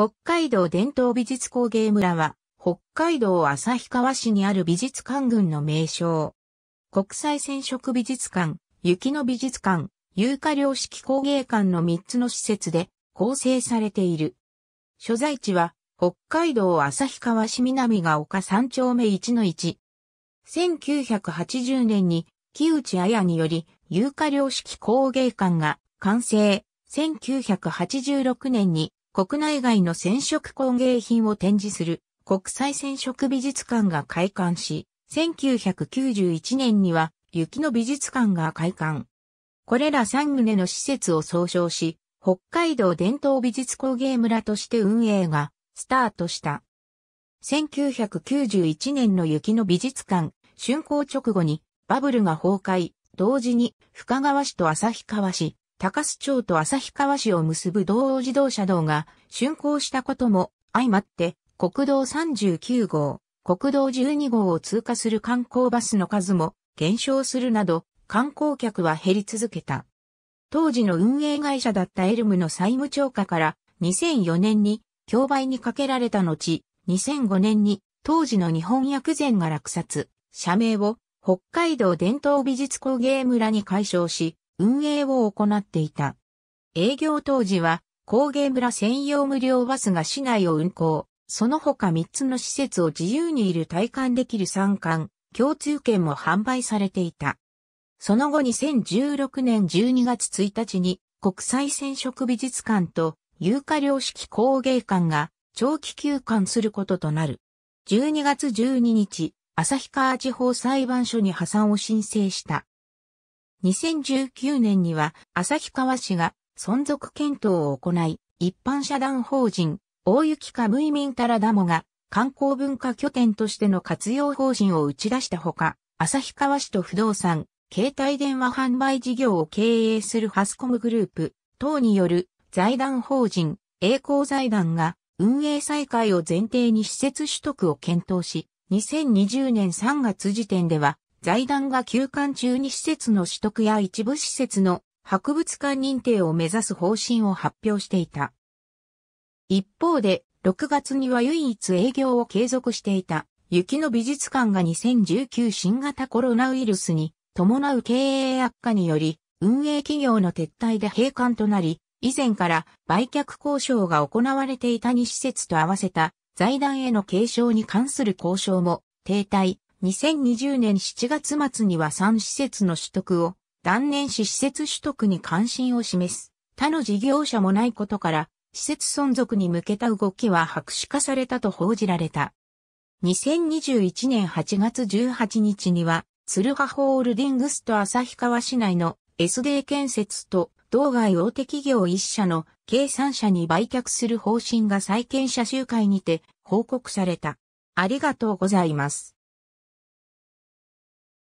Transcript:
北海道伝統美術工芸村は、北海道旭川市にある美術館群の名称。国際染色美術館、雪の美術館、有価良式工芸館の3つの施設で構成されている。所在地は、北海道旭川市南が丘3丁目1の1。1980年に、木内綾により、有価良式工芸館が完成。1986年に国内外の染色工芸品を展示する国際染色美術館が開館し、1991年には雪の美術館が開館。これら3棟の施設を総称し、北海道伝統美術工芸村として運営がスタートした。1991年の雪の美術館、竣工直後にバブルが崩壊、同時に深川市と旭川市、高須町と旭川市を結ぶ道央自動車道が竣工したことも相まって国道39号、国道12号を通過する観光バスの数も減少するなど観光客は減り続けた。当時の運営会社だったエルムの債務超過から2004年に競売にかけられた後、2005年に当時の日本薬膳が落札、社名を北海道伝統美術工芸村に解消し、運営を行っていた。営業当時は、工芸村専用無料バスが市内を運行、その他3つの施設を自由にいる体感できる参観、共通券も販売されていた。その後2016年12月1日に国際染色美術館と有価量式工芸館が長期休館することとなる。12月12日、旭川地方裁判所に破産を申請した。2019年には旭川市が存続検討を行い、一般社団法人、大雪かぶいみんたらダモが観光文化拠点としての活用方針を打ち出したほか、旭川市と不動産、携帯電話販売事業を経営するハスコムグループ等による財団法人、栄光財団が運営再開を前提に施設取得を検討し、2020年3月時点では財団が休館中に施設の取得や一部施設の博物館認定を目指す方針を発表していた。一方で、6月には唯一営業を継続していた雪の美術館が2019新型コロナウイルスに伴う経営悪化により運営企業の撤退で閉館となり、以前から売却交渉が行われていた2施設と合わせた財団への継承に関する交渉も停滞、2020年7月末には3施設の取得を、断念し施設取得に関心を示す。他の事業者もないことから、施設存続に向けた動きは白紙化されたと報じられた。2021年8月18日には、鶴葉ホールディングスと旭川市内の SD 建設と道外大手企業1社の計3社に売却する方針が再建者集会にて報告された。ありがとうございます。